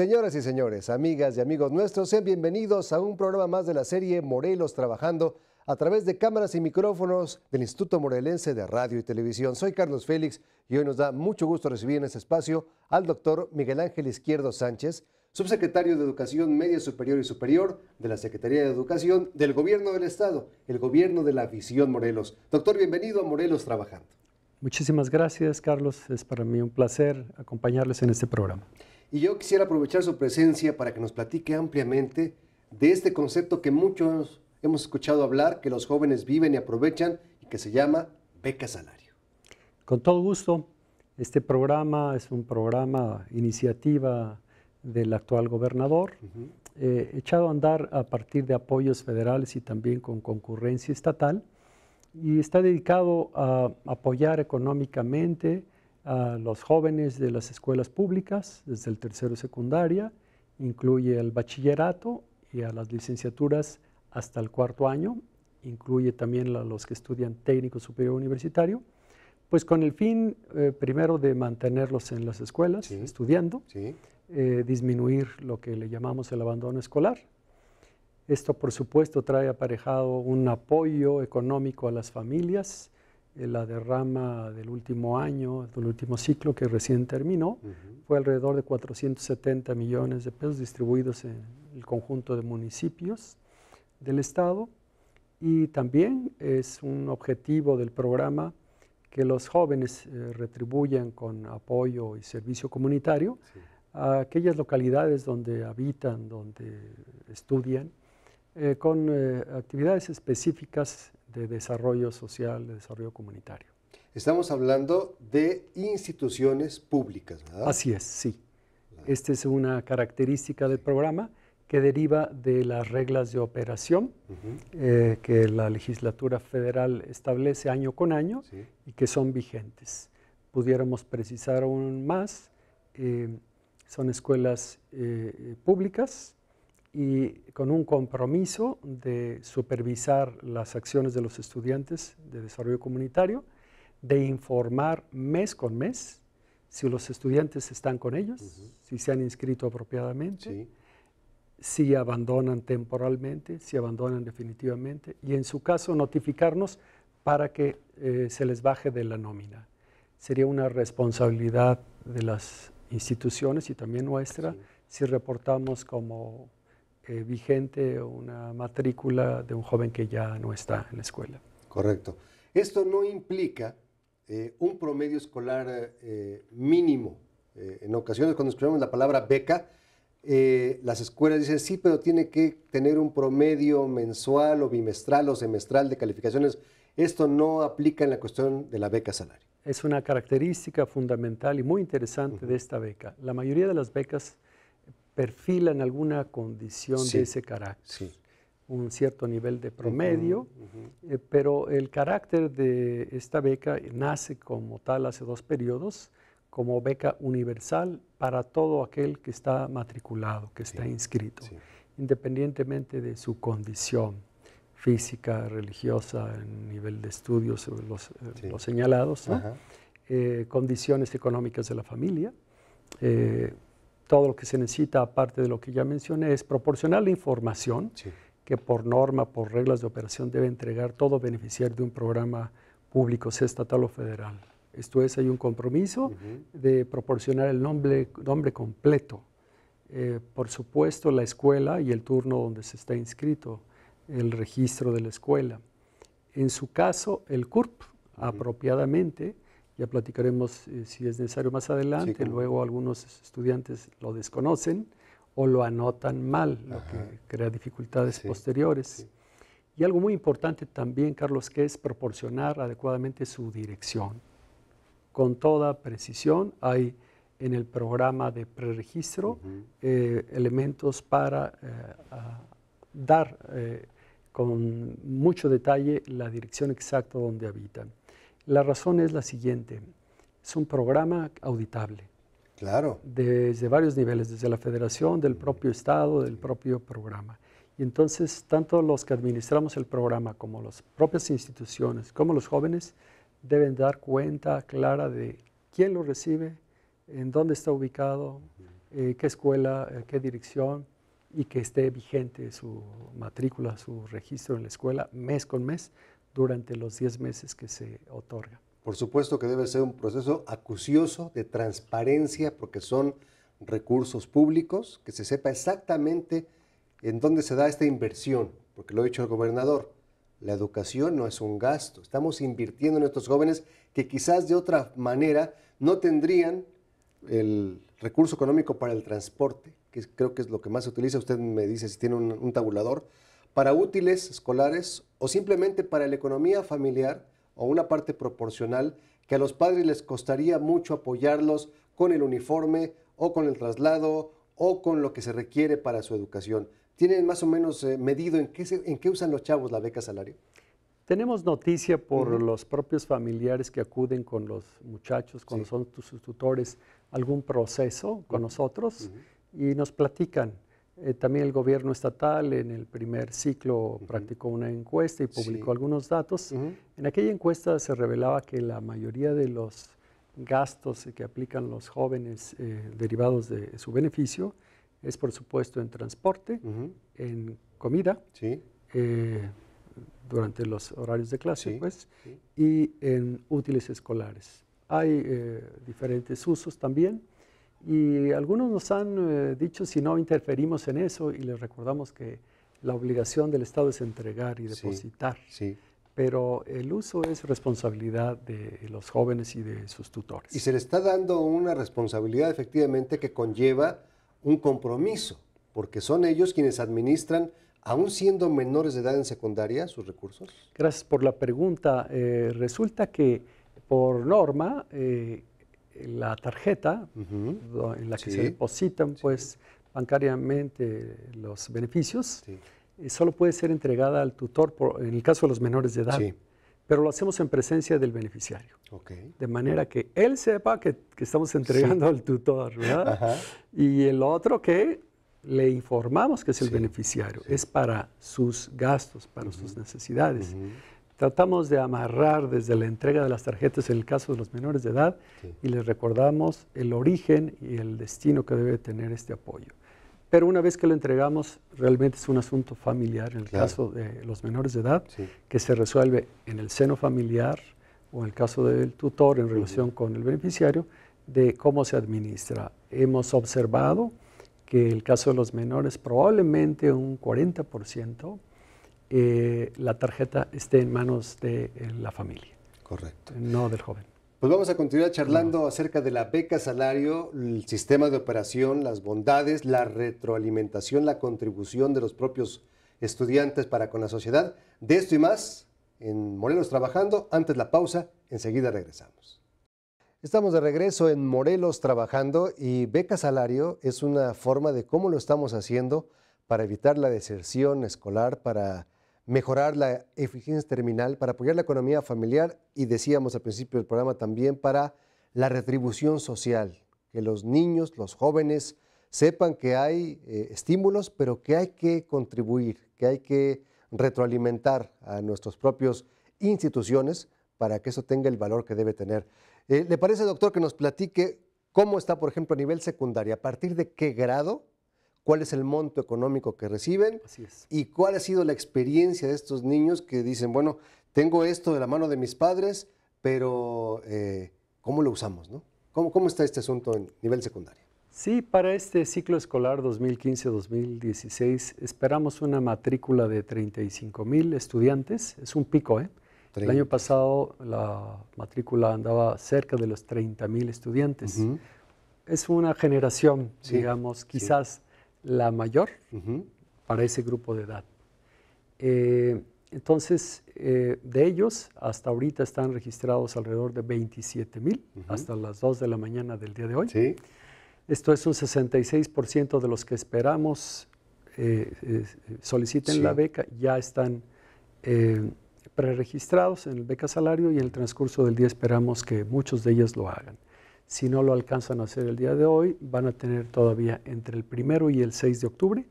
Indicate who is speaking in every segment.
Speaker 1: Señoras y señores, amigas y amigos nuestros, sean bienvenidos a un programa más de la serie Morelos Trabajando a través de cámaras y micrófonos del Instituto Morelense de Radio y Televisión. Soy Carlos Félix y hoy nos da mucho gusto recibir en este espacio al doctor Miguel Ángel Izquierdo Sánchez, subsecretario de Educación Media Superior y Superior de la Secretaría de Educación del Gobierno del Estado, el Gobierno de la Visión Morelos. Doctor, bienvenido a Morelos Trabajando.
Speaker 2: Muchísimas gracias, Carlos. Es para mí un placer acompañarles en este programa.
Speaker 1: Y yo quisiera aprovechar su presencia para que nos platique ampliamente de este concepto que muchos hemos escuchado hablar, que los jóvenes viven y aprovechan, y que se llama beca salario.
Speaker 2: Con todo gusto. Este programa es un programa, iniciativa del actual gobernador, eh, echado a andar a partir de apoyos federales y también con concurrencia estatal, y está dedicado a apoyar económicamente a los jóvenes de las escuelas públicas, desde el tercero secundaria, incluye el bachillerato y a las licenciaturas hasta el cuarto año, incluye también a los que estudian técnico superior universitario, pues con el fin eh, primero de mantenerlos en las escuelas estudiando, eh, disminuir lo que le llamamos el abandono escolar. Esto por supuesto trae aparejado un apoyo económico a las familias, eh, la derrama del último año, del último ciclo que recién terminó, fue alrededor de 470 millones de pesos distribuidos en el conjunto de municipios del Estado. Y también es un objetivo del programa que los jóvenes eh, retribuyan con apoyo y servicio comunitario a aquellas localidades donde habitan, donde estudian, eh, con actividades específicas de desarrollo social, de desarrollo comunitario.
Speaker 1: Estamos hablando de instituciones públicas, ¿verdad? Así es, sí.
Speaker 2: Esta es una característica del programa que deriva de las reglas de operación eh, que la legislatura federal establece año con año y que son vigentes. Pudiéramos precisar aún más, eh, son escuelas eh, públicas, y con un compromiso de supervisar las acciones de los estudiantes de desarrollo comunitario, de informar mes con mes si los estudiantes están con ellos, si se han inscrito apropiadamente, si abandonan temporalmente, si abandonan definitivamente, y en su caso notificarnos para que eh, se les baje de la nómina. Sería una responsabilidad de las instituciones y también nuestra si reportamos como eh, vigente una matrícula de un joven que ya no está en la escuela.
Speaker 1: Correcto. Esto no implica eh, un promedio escolar eh, mínimo. en ocasiones cuando escuchamos la palabra beca, las escuelas dicen sí, pero tiene que tener un promedio mensual o bimestral o semestral de calificaciones. Esto no aplica en la cuestión de la beca salario.
Speaker 2: Es una característica fundamental y muy interesante de esta beca. La mayoría de las becas en alguna condición de ese carácter, un cierto nivel de promedio, eh, pero el carácter de esta beca nace como tal hace dos periodos, como beca universal para todo aquel que está matriculado, que está inscrito, independientemente de su condición física, religiosa, en nivel de estudios, eh, eh, los, señalados, condiciones económicas de la familia todo lo que se necesita, aparte de lo que ya mencioné, es proporcionar la información que por norma, por reglas de operación debe entregar todo beneficiario de un programa público, sea estatal o federal. Esto es, hay un compromiso de proporcionar el nombre, completo. Eh, por supuesto, la escuela y el turno donde se está inscrito, el registro de la escuela. En su caso, el CURP, apropiadamente, ya platicaremos eh, si es necesario más adelante. Luego algunos estudiantes lo desconocen o lo anotan mal, lo que crea dificultades posteriores. Y algo muy importante también, Carlos, que es proporcionar adecuadamente su dirección. Con toda precisión hay en el programa de preregistro eh, elementos para eh, dar con mucho detalle la dirección exacta donde habitan. La razón es la siguiente. Es un programa auditable. Claro. Desde varios niveles, desde la federación, del propio Estado, del propio programa. Y entonces, tanto los que administramos el programa como las propias instituciones, como los jóvenes, deben dar cuenta clara de quién lo recibe, en dónde está ubicado, eh, qué escuela, eh, qué dirección, y que esté vigente su matrícula, su registro en la escuela mes con mes, durante los 10
Speaker 1: meses que se otorga. Por supuesto que debe ser un proceso acucioso de transparencia porque son recursos públicos, que se sepa exactamente en dónde se da esta inversión, porque lo ha dicho el gobernador, la educación no es un gasto, estamos invirtiendo en estos jóvenes que quizás de otra manera no tendrían el recurso económico para el transporte, que creo que es lo que más se utiliza, usted me dice si tiene un, un tabulador, para útiles escolares o simplemente para la economía familiar o una parte proporcional que a los padres les costaría mucho apoyarlos con el uniforme o con el traslado o con lo que se requiere para su educación. ¿Tienen más o menos eh, medido en qué, usan los chavos la beca salario?
Speaker 2: Tenemos noticia por los propios familiares que acuden con los muchachos, cuando son sus tutores, algún proceso con nosotros y nos platican. Eh, también el gobierno estatal en el primer ciclo practicó una encuesta y publicó algunos datos. En aquella encuesta se revelaba que la mayoría de los gastos que aplican los jóvenes eh, derivados de su beneficio es, por supuesto, en transporte, en comida, eh, durante los horarios de clase, pues, y en útiles escolares. Hay diferentes usos también y algunos nos han eh, dicho si no interferimos en eso y les recordamos que la obligación del Estado es entregar y depositar. Sí, sí. Pero el uso es responsabilidad de los jóvenes y de sus tutores. Y se
Speaker 1: le está dando una responsabilidad efectivamente que conlleva un compromiso, porque son ellos quienes administran, aún siendo menores de edad en secundaria, sus recursos.
Speaker 2: Gracias por la pregunta. Eh, resulta que por norma, eh, la tarjeta en la que se depositan pues, bancariamente los beneficios eh, solo puede ser entregada al tutor en el caso de los menores de edad. Pero lo hacemos en presencia del beneficiario. De manera que él sepa que, estamos entregando al tutor, Y el otro que le informamos que es el beneficiario. Es para sus gastos, para sus necesidades. Tratamos de amarrar desde la entrega de las tarjetas en el caso de los menores de edad y les recordamos el origen y el destino que debe tener este apoyo. Pero una vez que lo entregamos, realmente es un asunto familiar en el caso de los menores de edad, que se resuelve en el seno familiar o en el caso del tutor en relación con el beneficiario, de cómo se administra. Hemos observado que el caso de los menores, probablemente un 40% eh, la tarjeta esté en manos de eh, la familia. Correcto. Eh, no del joven.
Speaker 1: Pues vamos a continuar charlando acerca de la beca salario, el sistema de operación, las bondades, la retroalimentación, la contribución de los propios estudiantes para con la sociedad. De esto y más en Morelos Trabajando. Antes la pausa, enseguida regresamos. Estamos de regreso en Morelos Trabajando y beca salario es una forma de cómo lo estamos haciendo para evitar la deserción escolar, para mejorar la eficiencia terminal, para apoyar la economía familiar y decíamos al principio del programa también para la retribución social, que los niños, los jóvenes sepan que hay eh, estímulos, pero que hay que contribuir, que hay que retroalimentar a nuestras propias instituciones para que eso tenga el valor que debe tener. Eh, ¿Le parece, doctor, que nos platique cómo está, por ejemplo, a nivel secundario, ¿A partir de qué grado cuál es el monto económico que reciben Así es. y cuál ha sido la experiencia de estos niños que dicen, bueno, tengo esto de la mano de mis padres, pero eh, ¿cómo lo usamos? No? ¿Cómo, ¿Cómo está este asunto en nivel secundario? Sí, para este ciclo escolar 2015-2016 esperamos
Speaker 2: una matrícula de 35 mil estudiantes. Es un pico, ¿eh? El año pasado la matrícula andaba cerca de los 30 mil estudiantes. Es una generación, digamos, quizás la mayor para ese grupo de edad. Eh, entonces, eh, de ellos, hasta ahorita están registrados alrededor de 27 mil, hasta las 2 de la mañana del día de hoy. Esto es un 66% de los que esperamos eh, soliciten la beca ya están preregistrados en el beca salario y en el transcurso del día esperamos que muchos de ellos lo hagan. Si no lo alcanzan a hacer el día de hoy, van a tener todavía entre el primero y el 6 de octubre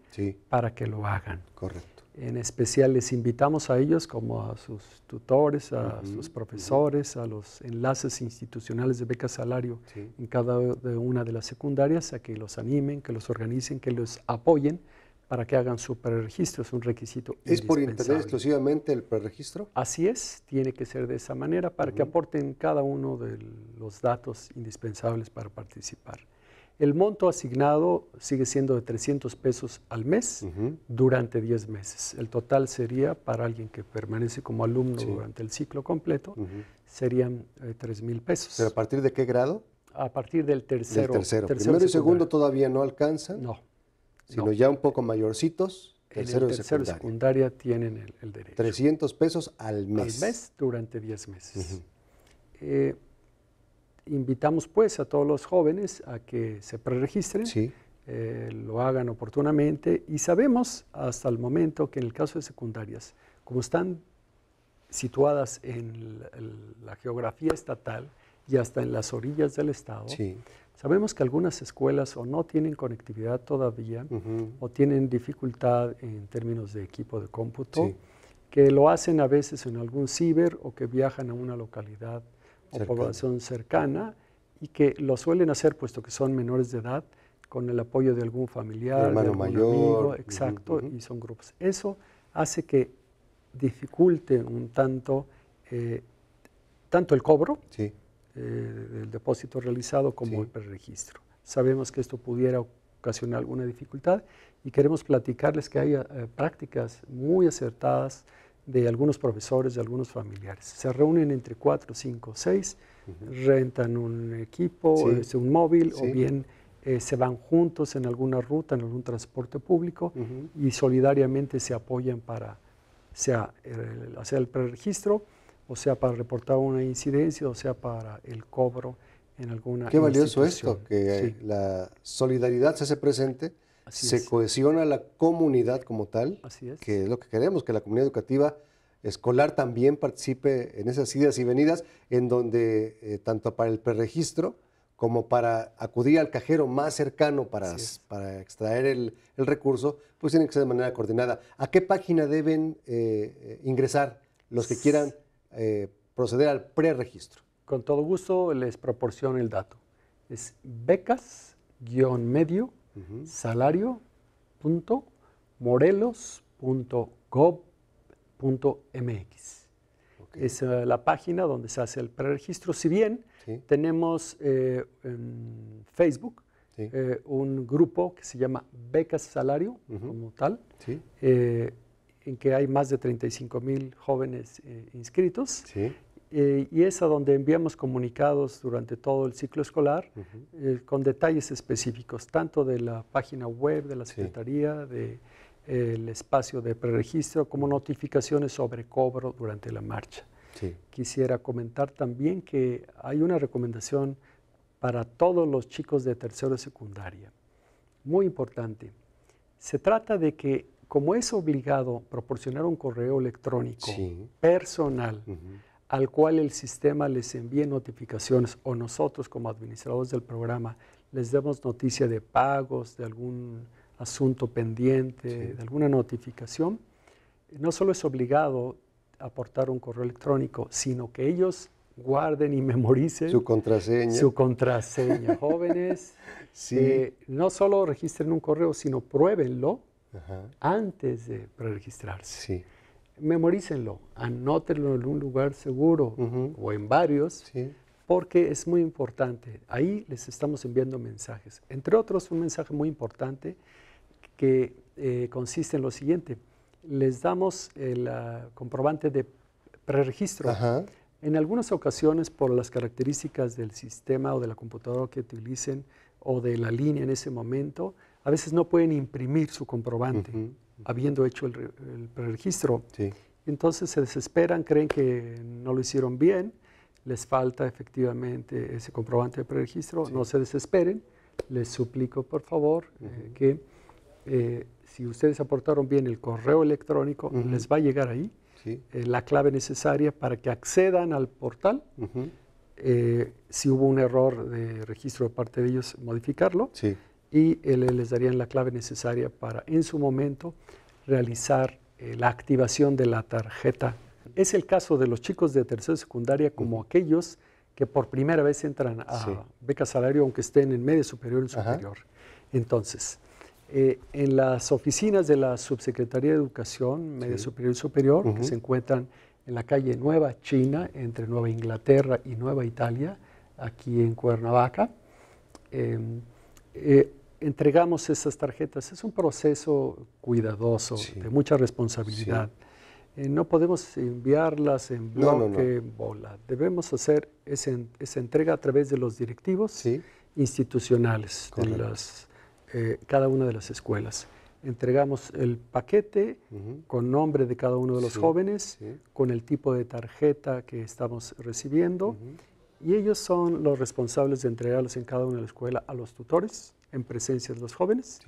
Speaker 2: para que lo hagan. Correcto. En especial les invitamos a ellos, como a sus tutores, a sus profesores, a los enlaces institucionales de beca salario en cada una de las secundarias, a que los animen, que los organicen, que los apoyen para que hagan su preregistro, es un requisito. ¿Es por internet
Speaker 1: exclusivamente el preregistro?
Speaker 2: Así es, tiene que ser de esa manera para que aporten cada uno de los datos indispensables para participar. El monto asignado sigue siendo de 300 pesos al mes durante 10 meses. El total sería, para alguien que permanece como alumno durante el ciclo completo, serían eh, tres 3 mil pesos. ¿Pero a partir de qué grado? A partir del tercero. ¿El tercero. tercero Primero y segundo todavía no alcanzan. No
Speaker 1: sino ya un poco mayorcitos, el tercero de secundaria. tienen el, derecho. 300 pesos al mes. Al
Speaker 2: mes durante 10 meses. Eh, invitamos pues a todos los jóvenes a que se preregistren, eh, lo hagan oportunamente y sabemos hasta el momento que en el caso de secundarias, como están situadas en la, geografía estatal y hasta en las orillas del Estado, sí. Sabemos que algunas escuelas o no tienen conectividad todavía o tienen dificultad en términos de equipo de cómputo, que lo hacen a veces en algún ciber o que viajan a una localidad o población cercana y que lo suelen hacer puesto que son menores de edad con el apoyo de algún familiar, hermano de algún mayor, amigo, exacto, y son grupos. Eso hace que dificulte un tanto, eh, tanto el cobro sí. Eh, del depósito realizado como el preregistro. Sabemos que esto pudiera ocasionar alguna dificultad y queremos platicarles que hay eh, prácticas muy acertadas de algunos profesores, de algunos familiares. Se reúnen entre 4, 5, seis, rentan un equipo, eh, un móvil o bien se van juntos en alguna ruta, en algún transporte público y solidariamente se apoyan para sea, hacer el preregistro o sea para reportar una incidencia, o sea para el cobro en alguna. Qué valioso esto, que
Speaker 1: la solidaridad se hace presente, se cohesiona la comunidad como tal, que es lo que queremos, que la comunidad educativa escolar también participe en esas idas y venidas, en donde eh, tanto para el preregistro como para acudir al cajero más cercano para, para extraer el, recurso, pues tiene que ser de manera coordinada. ¿A qué página deben eh, eh, ingresar los que quieran eh, proceder al preregistro. Con todo gusto les proporciono el dato. Es becas
Speaker 2: guión medio salario punto Es eh, la página donde se hace el preregistro. Si bien tenemos eh, en Facebook un grupo que se llama Becas Salario, como tal, en que hay más de 35 mil jóvenes eh, inscritos. Sí. Eh, y es a donde enviamos comunicados durante todo el ciclo escolar eh, con detalles específicos, tanto de la página web de la Secretaría, del de, espacio de preregistro, como notificaciones sobre cobro durante la marcha. Sí. Quisiera comentar también que hay una recomendación para todos los chicos de tercero y secundaria, muy importante. Se trata de que como es obligado proporcionar un correo electrónico personal al cual el sistema les envíe notificaciones o nosotros como administradores del programa les demos noticia de pagos, de algún asunto pendiente, de alguna notificación, no solo es obligado aportar un correo electrónico, sino que ellos guarden y memoricen su contraseña. Su contraseña, jóvenes. Eh, no solo registren un correo, sino pruébenlo antes de pre Sí. Memorícenlo, anótenlo en un lugar seguro o en varios, porque es muy importante. Ahí les estamos enviando mensajes. Entre otros, un mensaje muy importante que eh, consiste en lo siguiente. Les damos el eh, comprobante de pre-registro. En algunas ocasiones, por las características del sistema o de la computadora que utilicen o de la línea en ese momento, a veces no pueden imprimir su comprobante, habiendo hecho el, preregistro. Sí. Entonces se desesperan, creen que no lo hicieron bien, les falta efectivamente ese comprobante de preregistro, no se desesperen, les suplico por favor eh, que eh, si ustedes aportaron bien el correo electrónico, les va a llegar ahí eh, la clave necesaria para que accedan al portal. si hubo un error de registro de parte de ellos, modificarlo. Sí y eh, les darían la clave necesaria para en su momento realizar eh, la activación de la tarjeta. Es el caso de los chicos de tercera secundaria como aquellos que por primera vez entran a beca salario aunque estén en media superior y superior. Entonces, eh, en las oficinas de la Subsecretaría de Educación, media superior y superior, que se encuentran en la calle Nueva China, entre Nueva Inglaterra y Nueva Italia, aquí en Cuernavaca, em, entregamos esas tarjetas. Es un proceso cuidadoso, de mucha responsabilidad. Eh, no podemos enviarlas en bloque, en bola. Debemos hacer esa, entrega a través de los directivos institucionales de las, eh, cada una de las escuelas. Entregamos el paquete con nombre de cada uno de los jóvenes, con el tipo de tarjeta que estamos recibiendo. Y ellos son los responsables de entregarlos en cada una de las escuelas a los tutores, en presencia de los jóvenes,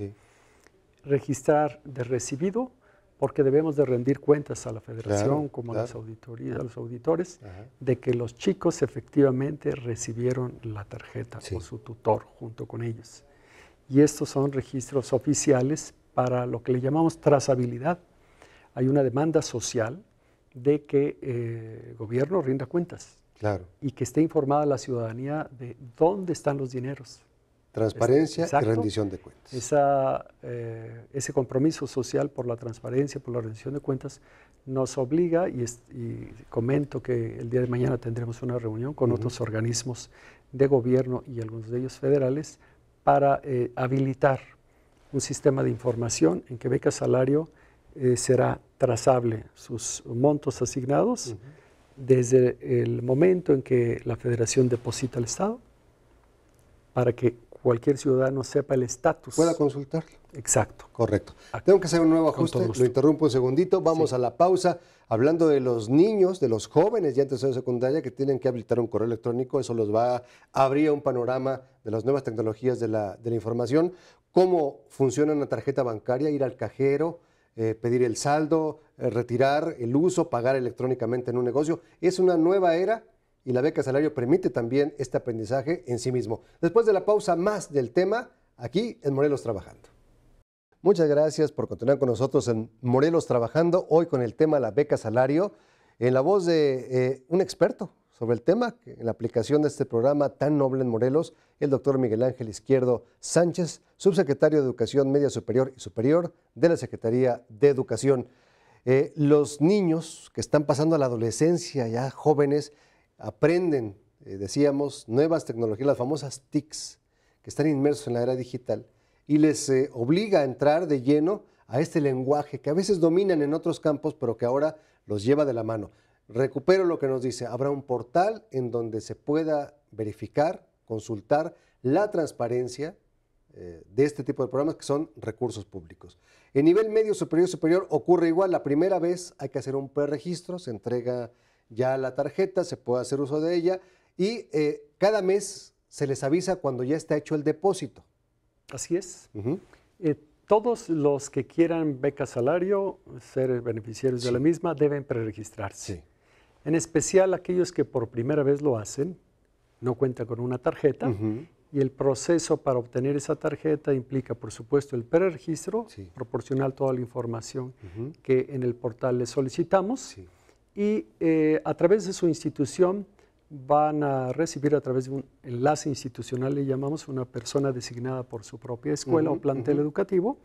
Speaker 2: registrar de recibido, porque debemos de rendir cuentas a la federación como a las auditorías, a los auditores, de que los chicos efectivamente recibieron la tarjeta o su tutor junto con ellos. Y estos son registros oficiales para lo que le llamamos trazabilidad. Hay una demanda social de que el eh, gobierno rinda cuentas. Claro. Y que esté informada la ciudadanía de dónde están los dineros.
Speaker 1: Transparencia y rendición de cuentas.
Speaker 2: Esa, eh, ese compromiso social por la transparencia, por la rendición de cuentas, nos obliga, y, comento que el día de mañana tendremos una reunión con otros organismos de gobierno y algunos de ellos federales, para eh, habilitar un sistema de información en que beca salario eh, será trazable, sus montos asignados, desde el momento en que la federación deposita al Estado, para que cualquier
Speaker 1: ciudadano sepa el estatus. Pueda consultarlo.
Speaker 2: Exacto. Correcto.
Speaker 1: Ah, Tengo que hacer un nuevo ajuste, lo interrumpo un segundito, vamos a la pausa. Hablando de los niños, de los jóvenes ya en de secundaria que tienen que habilitar un correo electrónico, eso los va a abrir un panorama de las nuevas tecnologías de la, de la información, cómo funciona una tarjeta bancaria, ir al cajero, eh, pedir el saldo, eh, retirar el uso, pagar electrónicamente en un negocio. Es una nueva era y la beca salario permite también este aprendizaje en sí mismo. Después de la pausa, más del tema aquí en Morelos Trabajando. Muchas gracias por continuar con nosotros en Morelos Trabajando, hoy con el tema la beca salario, en la voz de eh, un experto sobre el tema, en la aplicación de este programa tan noble en Morelos, el doctor Miguel Ángel Izquierdo Sánchez, subsecretario de Educación Media Superior y Superior de la Secretaría de Educación. Eh, los niños que están pasando a la adolescencia, ya jóvenes, aprenden, eh, decíamos, nuevas tecnologías, las famosas TICs, que están inmersos en la era digital, y les eh, obliga a entrar de lleno a este lenguaje que a veces dominan en otros campos, pero que ahora los lleva de la mano. Recupero lo que nos dice, habrá un portal en donde se pueda verificar, consultar la transparencia eh, de este tipo de programas que son recursos públicos. En nivel medio superior superior ocurre igual, la primera vez hay que hacer un preregistro, se entrega ya la tarjeta, se puede hacer uso de ella y eh, cada mes se les avisa cuando ya está hecho el depósito. Así es. Eh, todos los que quieran beca salario,
Speaker 2: ser beneficiarios de la misma, deben preregistrarse. En especial aquellos que por primera vez lo hacen, no cuentan con una tarjeta, y el proceso para obtener esa tarjeta implica, por supuesto, el preregistro, proporcionar proporcional toda la información que en el portal le solicitamos y eh, a través de su institución van a recibir a través de un enlace institucional, le llamamos una persona designada por su propia escuela o plantel educativo,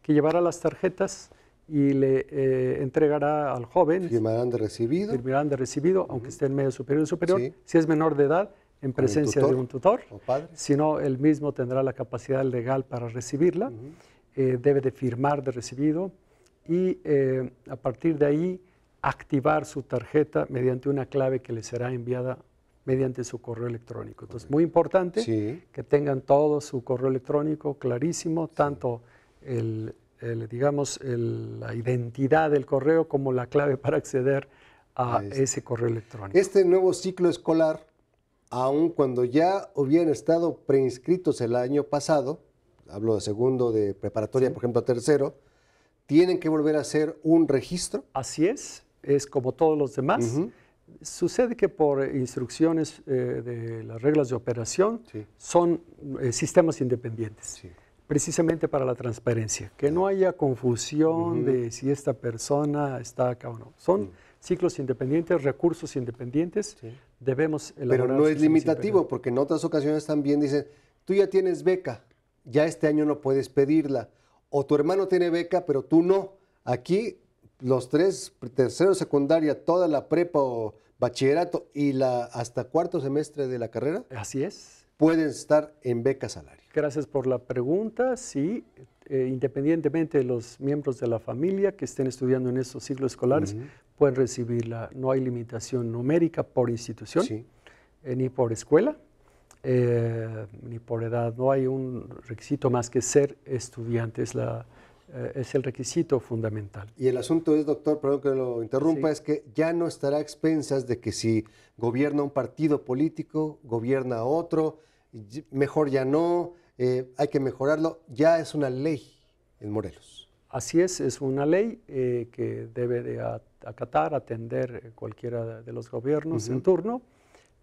Speaker 2: que llevará las tarjetas y le eh, entregará al joven. Firmarán de recibido. Firmarán de recibido, aunque esté en medio superior o superior. Si es menor de edad, en presencia de un tutor. O padre. Si no, él mismo tendrá la capacidad legal para recibirla. Eh, debe de firmar de recibido y a partir de ahí activar su tarjeta mediante una clave que le será enviada mediante su correo electrónico. Entonces, muy importante que tengan todo su correo electrónico clarísimo, tanto el, digamos, la identidad del correo como la clave para acceder a ese correo electrónico.
Speaker 1: Este nuevo ciclo escolar, aun cuando ya hubieran estado preinscritos el año pasado, hablo de segundo, de preparatoria, por ejemplo, tercero, tienen que volver a hacer un registro. Así es es como todos los demás. Sucede que por eh,
Speaker 2: instrucciones eh, de las reglas de operación son eh, sistemas independientes, precisamente para la transparencia, que no haya confusión de si esta persona está acá o no. Son mm. ciclos independientes, recursos independientes, debemos debemos Pero no es limitativo,
Speaker 1: porque en otras ocasiones también dicen, tú ya tienes beca, ya este año no puedes pedirla, o tu hermano tiene beca, pero tú no. Aquí los tres, tercero, secundaria, toda la prepa o bachillerato y la hasta cuarto semestre de la carrera. Así es. Pueden estar en beca salario. Gracias
Speaker 2: por la pregunta. Sí, eh, independientemente de los miembros de la familia que estén estudiando en estos ciclos escolares, pueden recibirla. No hay limitación numérica por institución, eh, ni por escuela, eh, ni por edad. No hay un requisito más que ser estudiante. la eh, es el requisito fundamental.
Speaker 1: Y el asunto es, doctor, perdón que lo interrumpa, es que ya no estará a expensas de que si gobierna un partido político, gobierna otro, mejor ya no, eh, hay que mejorarlo, ya es una ley en Morelos. Así es, es una ley eh,
Speaker 2: que debe de acatar, atender cualquiera de los gobiernos en turno.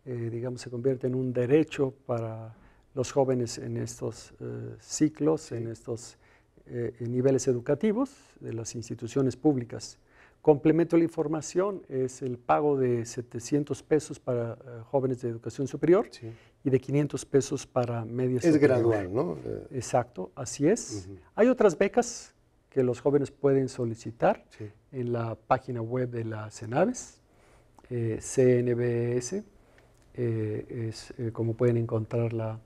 Speaker 2: digamos, se convierte en un derecho para los jóvenes en estos ciclos, en estos en eh, niveles educativos de las instituciones públicas. Complemento a la información es el pago de 700 pesos para eh, jóvenes de educación superior y de 500 pesos para medios... Es gradual, ¿no? Eh. Exacto, así es. Hay otras becas que los jóvenes pueden solicitar en la página web de la CENAVES, CNBS, es como pueden encontrar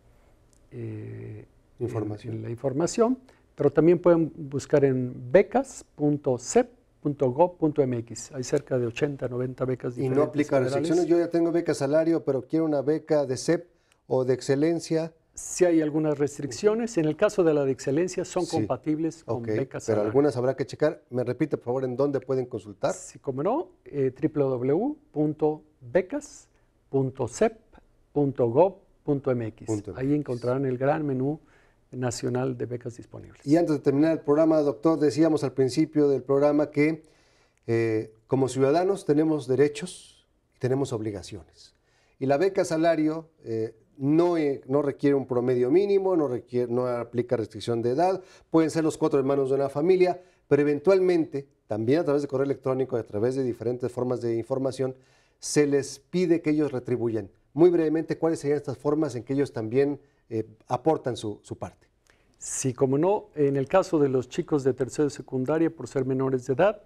Speaker 2: información. la información. Pero también pueden buscar en becas.sep.gov.mx. Hay cerca de 80, 90 becas diferentes. Y no aplica restricciones.
Speaker 1: Yo ya tengo beca salario, pero quiero una beca de CEP o de excelencia. Si hay algunas restricciones. En el caso de la de excelencia son compatibles con becas salario. Pero algunas habrá que checar. Me repite, por favor,
Speaker 2: en dónde pueden consultar. Sí, como no, eh, www.becas.sep.gov.mx. Ahí encontrarán el gran menú nacional de becas disponibles.
Speaker 1: Y antes de terminar el programa, doctor, decíamos al principio del programa que eh, como ciudadanos tenemos derechos y tenemos obligaciones. Y la beca salario eh, no, eh, no, requiere un promedio mínimo, no, requiere, no aplica restricción de edad, pueden ser los cuatro hermanos de una familia, pero eventualmente, también a través de correo electrónico, y a través de diferentes formas de información, se les pide que ellos retribuyan. Muy brevemente, ¿cuáles serían estas formas en que ellos también eh, aportan su, su, parte.
Speaker 2: Sí, como no, en el caso de los chicos de tercero y secundaria, por ser menores de edad,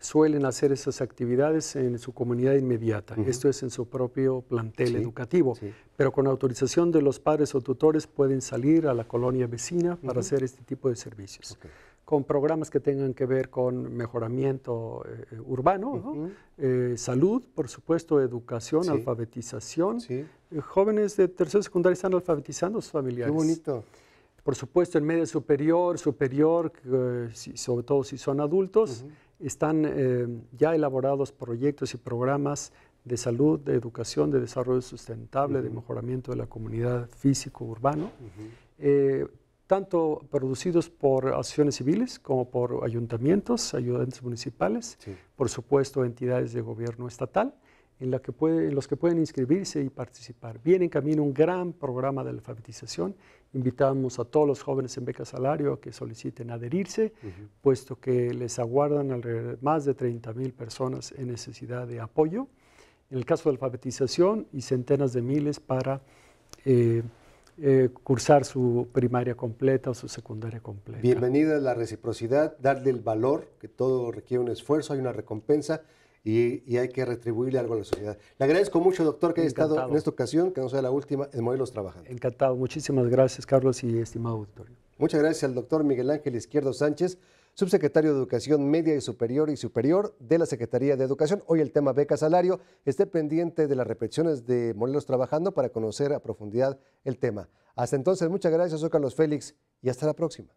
Speaker 2: suelen hacer esas actividades en su comunidad inmediata. Esto es en su propio plantel educativo. Pero con autorización de los padres o tutores pueden salir a la colonia vecina para hacer este tipo de servicios con programas que tengan que ver con mejoramiento eh, urbano, eh, salud, por supuesto, educación, alfabetización. Eh, jóvenes de tercero secundaria están alfabetizando sus familiares. Qué bonito. Por supuesto, en media superior, superior, sobre todo si son adultos, están ya elaborados proyectos y programas de salud, de educación, de desarrollo sustentable, de mejoramiento de la comunidad físico-urbano tanto producidos por acciones civiles como por ayuntamientos, ayudantes municipales, por supuesto entidades de gobierno estatal, en, la que los que pueden inscribirse y participar. Viene en camino un gran programa de alfabetización. Invitamos a todos los jóvenes en beca salario a que soliciten adherirse, puesto que les aguardan más de 30 mil personas en necesidad de apoyo. En el caso de alfabetización y centenas de miles para... Eh, eh, cursar su primaria completa o su secundaria completa. Bienvenida
Speaker 1: la reciprocidad, darle el valor, que todo requiere un esfuerzo, hay una recompensa y, hay que retribuirle algo a la sociedad. Le agradezco mucho, doctor, que haya estado en esta ocasión, que no sea la última, en Modelos Trabajando. Encantado, muchísimas gracias, Carlos y estimado auditorio. Muchas gracias al doctor Miguel Ángel Izquierdo Sánchez subsecretario de Educación Media y Superior y Superior de la Secretaría de Educación. Hoy el tema beca salario. Esté pendiente de las repeticiones de Morelos Trabajando para conocer a profundidad el tema. Hasta entonces, muchas gracias, soy Carlos Félix y hasta la próxima.